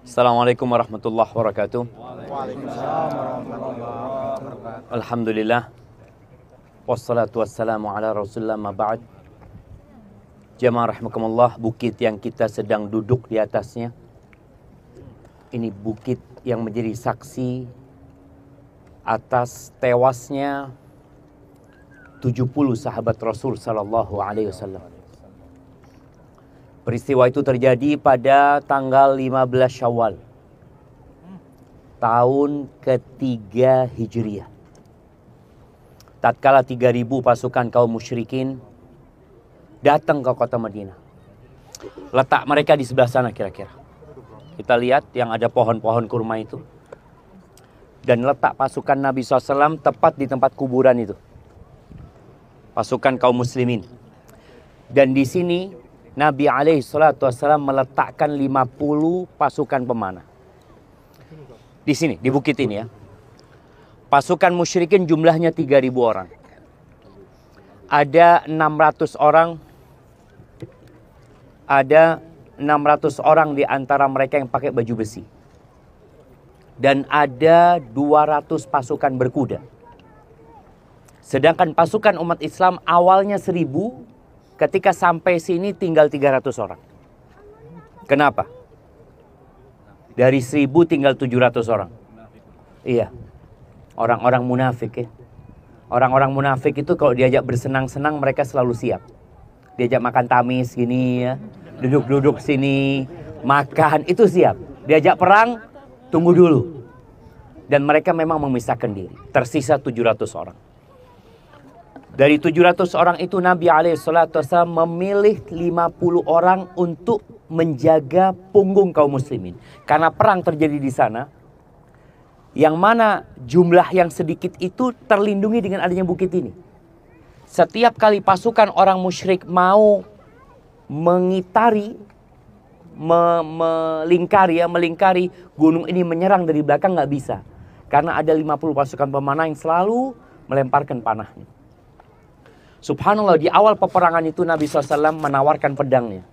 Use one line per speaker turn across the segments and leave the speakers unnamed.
Assalamualaikum warahmatullahi wabarakatuh. Waalaikumsalam warahmatullahi wabarakatuh. Alhamdulillah. Wassalatu wassalamu ala Rasulullah ma ba'd. Jamaah rahimakumullah, bukit yang kita sedang duduk di atasnya ini bukit yang menjadi saksi atas tewasnya 70 sahabat Rasul sallallahu alaihi wasallam. Peristiwa itu terjadi pada tanggal 15 Syawal. Tahun ketiga Hijriah. Tatkala 3000 pasukan kaum musyrikin datang ke kota Madinah. Letak mereka di sebelah sana kira-kira. Kita lihat yang ada pohon-pohon kurma itu. Dan letak pasukan Nabi SAW tepat di tempat kuburan itu. Pasukan kaum muslimin. Dan di sini Nabi alaihi salatu wasallam meletakkan 50 pasukan pemanah. Di sini, di bukit ini ya. Pasukan musyrikin jumlahnya 3000 orang. Ada 600 orang ada 600 orang di antara mereka yang pakai baju besi. Dan ada 200 pasukan berkuda. Sedangkan pasukan umat Islam awalnya 1000 Ketika sampai sini tinggal 300 orang. Kenapa? Dari 1000 tinggal 700 orang. Iya. Orang-orang munafik ya. Orang-orang munafik itu kalau diajak bersenang-senang mereka selalu siap. Diajak makan tamis gini ya. Duduk-duduk sini, makan itu siap. Diajak perang, tunggu dulu. Dan mereka memang memisahkan diri. Tersisa 700 orang. Dari 700 orang itu Nabi Alaihissalam memilih 50 orang untuk menjaga punggung kaum muslimin. Karena perang terjadi di sana. Yang mana jumlah yang sedikit itu terlindungi dengan adanya bukit ini. Setiap kali pasukan orang musyrik mau mengitari, me melingkari ya, melingkari gunung ini menyerang dari belakang nggak bisa. Karena ada 50 pasukan pemanah yang selalu melemparkan panahnya. Subhanallah di awal peperangan itu Nabi SAW menawarkan pedangnya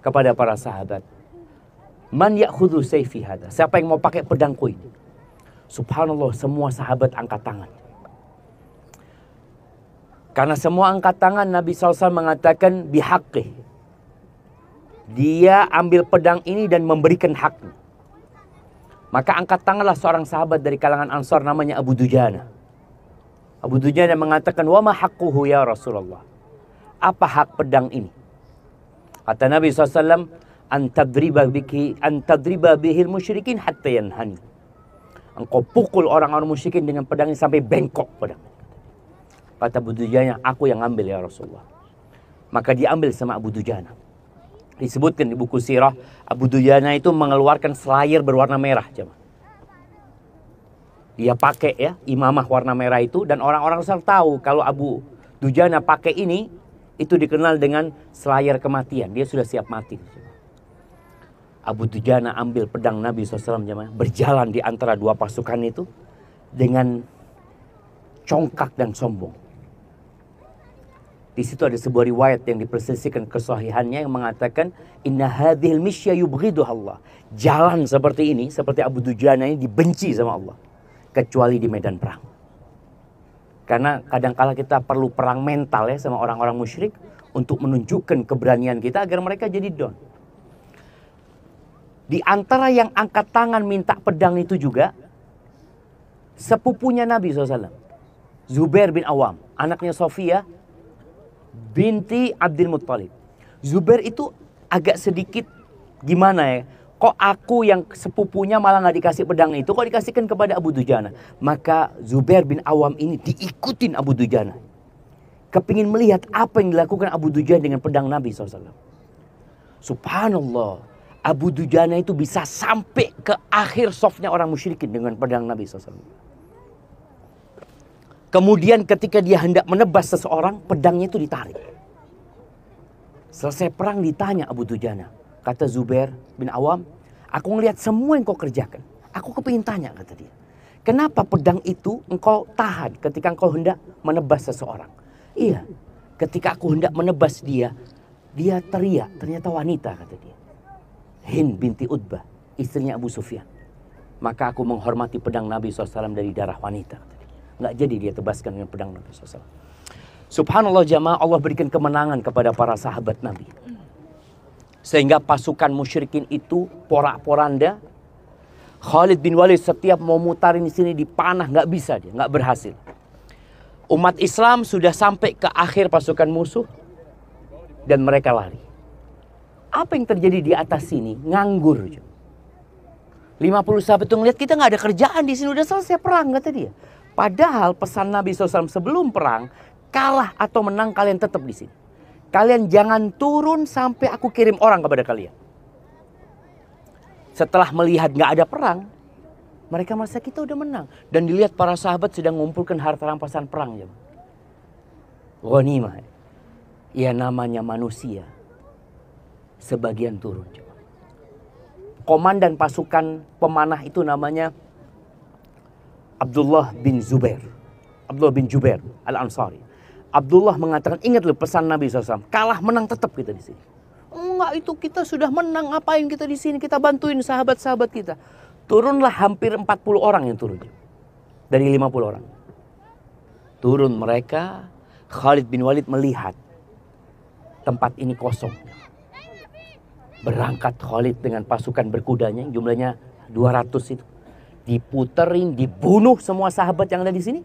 kepada para sahabat. Man yakhudhu sayfi hada. Siapa yang mau pakai pedangku ini? Subhanallah semua sahabat angkat tangan. Karena semua angkat tangan Nabi SAW mengatakan bihaqih. Dia ambil pedang ini dan memberikan haknya. Maka angkat tanganlah seorang sahabat dari kalangan Ansor namanya Abu Dujana. Abu Dujana mengatakan, Wama hakuhu ya Rasulullah?" Apa hak pedang ini? Kata Nabi SAW, "Antadriba bihi, antadriba bihil musyrikin hatta yanhani." Engkau pukul orang-orang musyrikin dengan pedang ini sampai bengkok pedang. Kata Abu Dujana, "Aku yang ambil ya Rasulullah." Maka diambil sama Abu Dujana. Disebutkan di buku sirah, Abu Dujana itu mengeluarkan selayar berwarna merah, jemaah dia pakai ya imamah warna merah itu dan orang-orang selalu tahu kalau Abu Dujana pakai ini itu dikenal dengan selayar kematian. Dia sudah siap mati. Abu Dujana ambil pedang Nabi SAW jemaah berjalan di antara dua pasukan itu dengan congkak dan sombong. Di situ ada sebuah riwayat yang dipersesikan kesahihannya yang mengatakan inna hadhil misya yubghiduha Allah. Jalan seperti ini, seperti Abu Dujana ini dibenci sama Allah kecuali di medan perang. Karena kadangkala kita perlu perang mental ya sama orang-orang musyrik untuk menunjukkan keberanian kita agar mereka jadi down. Di antara yang angkat tangan minta pedang itu juga sepupunya Nabi SAW. Zubair bin Awam, anaknya Sofia binti Abdul Muttalib. Zubair itu agak sedikit gimana ya kok aku yang sepupunya malah nggak dikasih pedang itu kok dikasihkan kepada Abu Dujana maka Zubair bin Awam ini diikutin Abu Dujana kepingin melihat apa yang dilakukan Abu Dujana dengan pedang Nabi SAW subhanallah Abu Dujana itu bisa sampai ke akhir softnya orang musyrikin dengan pedang Nabi SAW kemudian ketika dia hendak menebas seseorang pedangnya itu ditarik selesai perang ditanya Abu Dujana Kata Zubair bin Awam, aku ngelihat semua yang kau kerjakan. Aku kepingin tanya kata dia. Kenapa pedang itu engkau tahan ketika engkau hendak menebas seseorang? Iya, ketika aku hendak menebas dia, dia teriak, ternyata wanita kata dia. Hin binti Utbah, istrinya Abu Sufyan. Maka aku menghormati pedang Nabi SAW dari darah wanita. Nggak jadi dia tebaskan dengan pedang Nabi SAW. Subhanallah jamaah Allah berikan kemenangan kepada para sahabat Nabi. Sehingga pasukan musyrikin itu porak-poranda. Khalid bin Walid setiap mau mutarin di sini dipanah nggak bisa dia, nggak berhasil. Umat Islam sudah sampai ke akhir pasukan musuh dan mereka lari. Apa yang terjadi di atas sini? Nganggur. 50 sahabat itu ngeliat kita nggak ada kerjaan di sini udah selesai perang kata dia. Padahal pesan Nabi SAW sebelum perang kalah atau menang kalian tetap di sini. Kalian jangan turun sampai aku kirim orang kepada kalian. Setelah melihat nggak ada perang, mereka merasa kita udah menang. Dan dilihat para sahabat sedang mengumpulkan harta rampasan perang. Ya. Ghanimah. Ya namanya manusia. Sebagian turun. Ya. Komandan pasukan pemanah itu namanya Abdullah bin Zubair. Abdullah bin Zubair Al-Ansari. Abdullah mengatakan, ingat loh pesan Nabi SAW, kalah menang tetap kita di sini. Enggak itu kita sudah menang, ngapain kita di sini? Kita bantuin sahabat-sahabat kita. Turunlah hampir 40 orang yang turun. Dari 50 orang. Turun mereka, Khalid bin Walid melihat tempat ini kosong. Berangkat Khalid dengan pasukan berkudanya, jumlahnya 200 itu. Diputerin, dibunuh semua sahabat yang ada di sini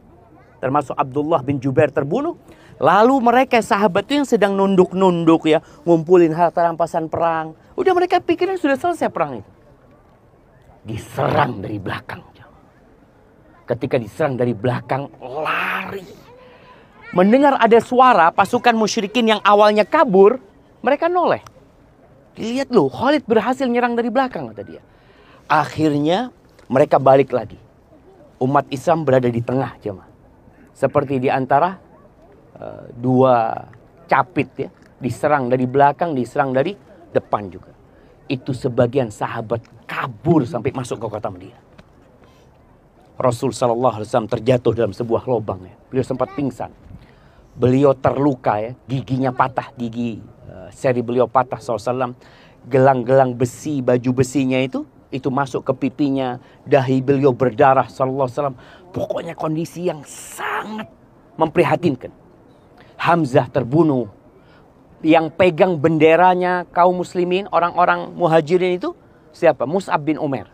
termasuk Abdullah bin Jubair terbunuh. Lalu mereka sahabat itu yang sedang nunduk-nunduk ya, ngumpulin harta rampasan perang. Udah mereka pikirnya sudah selesai perang itu. Diserang dari belakang. Ketika diserang dari belakang, lari. Mendengar ada suara pasukan musyrikin yang awalnya kabur, mereka noleh. Lihat loh, Khalid berhasil nyerang dari belakang kata dia. Akhirnya mereka balik lagi. Umat Islam berada di tengah jemaah seperti di antara uh, dua capit ya, diserang dari belakang, diserang dari depan juga. Itu sebagian sahabat kabur sampai masuk ke kota Madinah. Rasul Shallallahu Alaihi Wasallam terjatuh dalam sebuah lubang ya. Beliau sempat pingsan. Beliau terluka ya, giginya patah, gigi uh, seri beliau patah Shallallahu Alaihi Wasallam. Gelang-gelang besi, baju besinya itu itu masuk ke pipinya, dahi beliau berdarah sallallahu alaihi wasallam. Pokoknya kondisi yang sangat memprihatinkan. Hamzah terbunuh. Yang pegang benderanya kaum muslimin, orang-orang muhajirin itu siapa? Mus'ab bin Umar.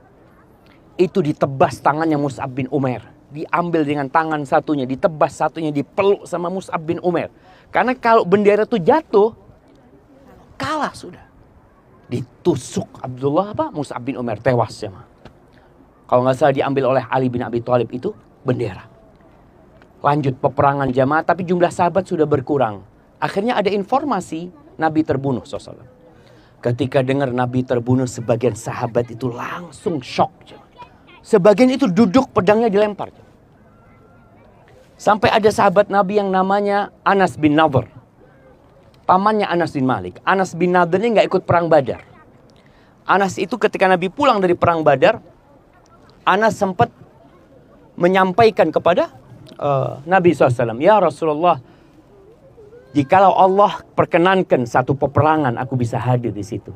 Itu ditebas tangannya Mus'ab bin Umar. Diambil dengan tangan satunya, ditebas satunya, dipeluk sama Mus'ab bin Umar. Karena kalau bendera itu jatuh, kalah sudah ditusuk Abdullah apa Mus'ab bin Umar tewas ya ma. Kalau nggak salah diambil oleh Ali bin Abi Thalib itu bendera. Lanjut peperangan jamaah tapi jumlah sahabat sudah berkurang. Akhirnya ada informasi Nabi terbunuh sosok. Ketika dengar Nabi terbunuh sebagian sahabat itu langsung shock. Sebagian itu duduk pedangnya dilempar. Sampai ada sahabat Nabi yang namanya Anas bin Nawr pamannya Anas bin Malik. Anas bin Nadir ini nggak ikut perang Badar. Anas itu ketika Nabi pulang dari perang Badar, Anas sempat menyampaikan kepada uh, Nabi SAW, ya Rasulullah, jikalau Allah perkenankan satu peperangan, aku bisa hadir di situ.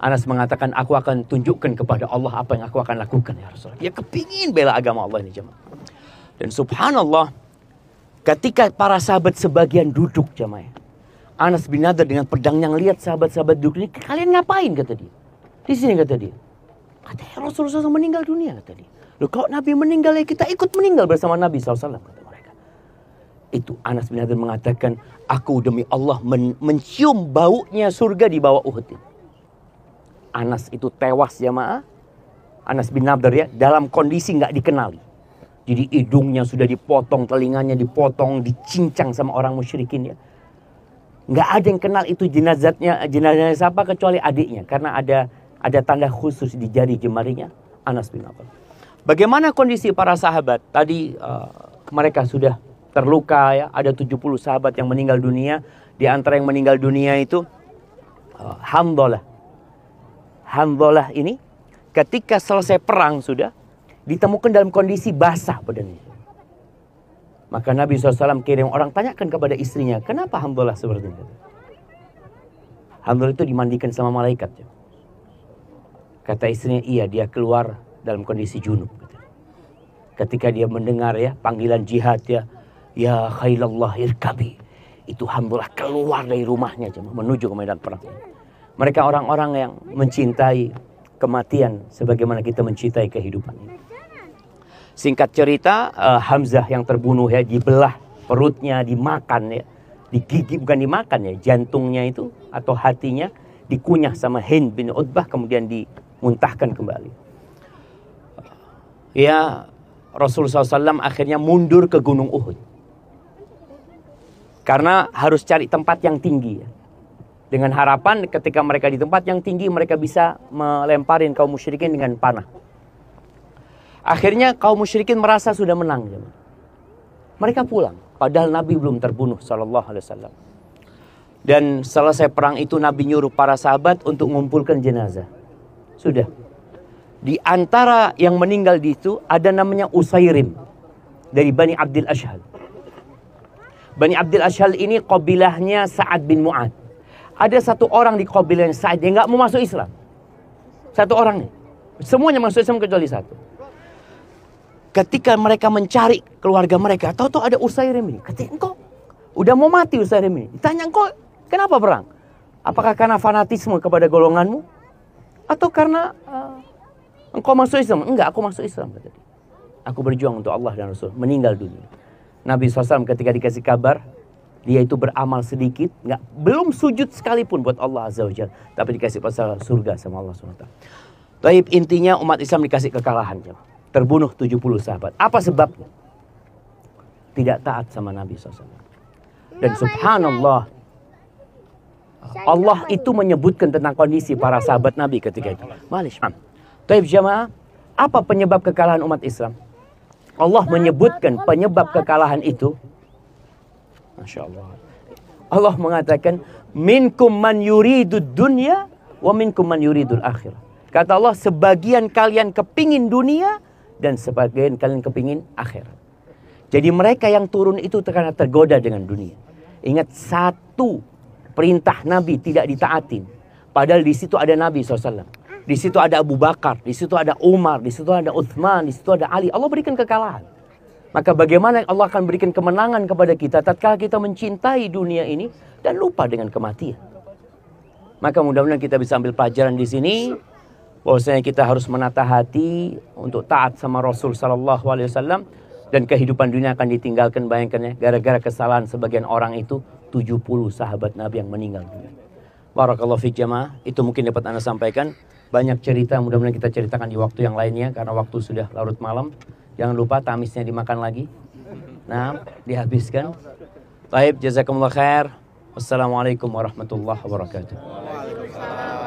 Anas mengatakan, aku akan tunjukkan kepada Allah apa yang aku akan lakukan ya Rasulullah. Dia kepingin bela agama Allah ini jemaah. Dan subhanallah, ketika para sahabat sebagian duduk jemaah, Anas bin Nadar dengan pedang yang lihat sahabat-sahabat duduk ini, kalian ngapain kata dia. Di sini kata dia. Kata ya, Rasulullah SAW meninggal dunia kata dia. Loh kalau Nabi meninggal ya kita ikut meninggal bersama Nabi SAW kata mereka. Itu Anas bin Nadar mengatakan, aku demi Allah men mencium baunya surga di bawah Uhud. Anas itu tewas ya maaf. Anas bin Nadar ya, dalam kondisi nggak dikenali. Jadi hidungnya sudah dipotong, telinganya dipotong, dicincang sama orang musyrikin ya nggak ada yang kenal itu jenazahnya jenazahnya siapa kecuali adiknya karena ada ada tanda khusus di jari jemarinya Anas bin Affan. Bagaimana kondisi para sahabat? Tadi uh, mereka sudah terluka ya, ada 70 sahabat yang meninggal dunia. Di antara yang meninggal dunia itu uh, eh, Hamdalah. Hamdalah ini ketika selesai perang sudah ditemukan dalam kondisi basah badannya. Maka Nabi SAW kirim orang tanyakan kepada istrinya, kenapa hamdalah seperti itu? Hamdalah itu dimandikan sama malaikat. Kata istrinya, iya dia keluar dalam kondisi junub. Ketika dia mendengar ya panggilan jihad ya, ya khailallah irkabi. Itu hamdalah keluar dari rumahnya menuju ke medan perang. Mereka orang-orang yang mencintai kematian sebagaimana kita mencintai kehidupan ini. Singkat cerita, uh, Hamzah yang terbunuh ya dibelah perutnya, dimakan ya, digigit bukan dimakan ya, jantungnya itu atau hatinya dikunyah sama Hind bin Utbah kemudian dimuntahkan kembali. Ya Rasulullah SAW akhirnya mundur ke Gunung Uhud. Karena harus cari tempat yang tinggi. Ya. Dengan harapan ketika mereka di tempat yang tinggi mereka bisa melemparin kaum musyrikin dengan panah. Akhirnya kaum musyrikin merasa sudah menang. Mereka pulang. Padahal Nabi belum terbunuh Shallallahu Alaihi Wasallam. Dan selesai perang itu Nabi nyuruh para sahabat untuk mengumpulkan jenazah. Sudah. Di antara yang meninggal di itu ada namanya Usairim. Dari Bani Abdul Ashhal. Bani Abdul Ashhal ini kabilahnya Sa'ad bin Mu'ad. Ada satu orang di kabilahnya Sa'ad yang nggak mau masuk Islam. Satu orang nih. Semuanya masuk Islam kecuali satu ketika mereka mencari keluarga mereka, tahu-tahu ada Usairim ini. Katanya engkau udah mau mati Usairim ini, ditanya engkau kenapa perang? Apakah karena fanatisme kepada golonganmu? Atau karena uh, engkau masuk Islam? Enggak, aku masuk Islam kata Aku berjuang untuk Allah dan Rasul, meninggal dunia. Nabi SAW ketika dikasih kabar, dia itu beramal sedikit, nggak belum sujud sekalipun buat Allah Azza wa Jal. tapi dikasih pasal surga sama Allah SWT. Taib intinya umat Islam dikasih kekalahan. Jemaah terbunuh 70 sahabat. Apa sebabnya? Tidak taat sama Nabi SAW. Dan subhanallah, Allah itu menyebutkan tentang kondisi para sahabat Nabi ketika itu. Malish. Taib jamaah, apa penyebab kekalahan umat Islam? Allah nah, menyebutkan penyebab kekalahan itu. Masya Allah. Allah mengatakan, Minkum man yuridu dunya, wa minkum man yuridul akhirah. Kata Allah, sebagian kalian kepingin dunia, dan sebagian kalian kepingin akhir. Jadi mereka yang turun itu karena tergoda dengan dunia. Ingat satu perintah Nabi tidak ditaatin. Padahal di situ ada Nabi SAW. Di situ ada Abu Bakar, di situ ada Umar, di situ ada Uthman, di situ ada Ali. Allah berikan kekalahan. Maka bagaimana Allah akan berikan kemenangan kepada kita tatkala kita mencintai dunia ini dan lupa dengan kematian. Maka mudah-mudahan kita bisa ambil pelajaran di sini bahwasanya kita harus menata hati untuk taat sama Rasul Sallallahu Alaihi Wasallam dan kehidupan dunia akan ditinggalkan bayangkannya gara-gara kesalahan sebagian orang itu 70 sahabat Nabi yang meninggal dunia. Barakallahu fiik jamaah, itu mungkin dapat Anda sampaikan. Banyak cerita mudah-mudahan kita ceritakan di waktu yang lainnya karena waktu sudah larut malam. Jangan lupa tamisnya dimakan lagi. Nah, dihabiskan. Baik, jazakumullah khair. Wassalamualaikum warahmatullahi wabarakatuh. Waalaikumsalam.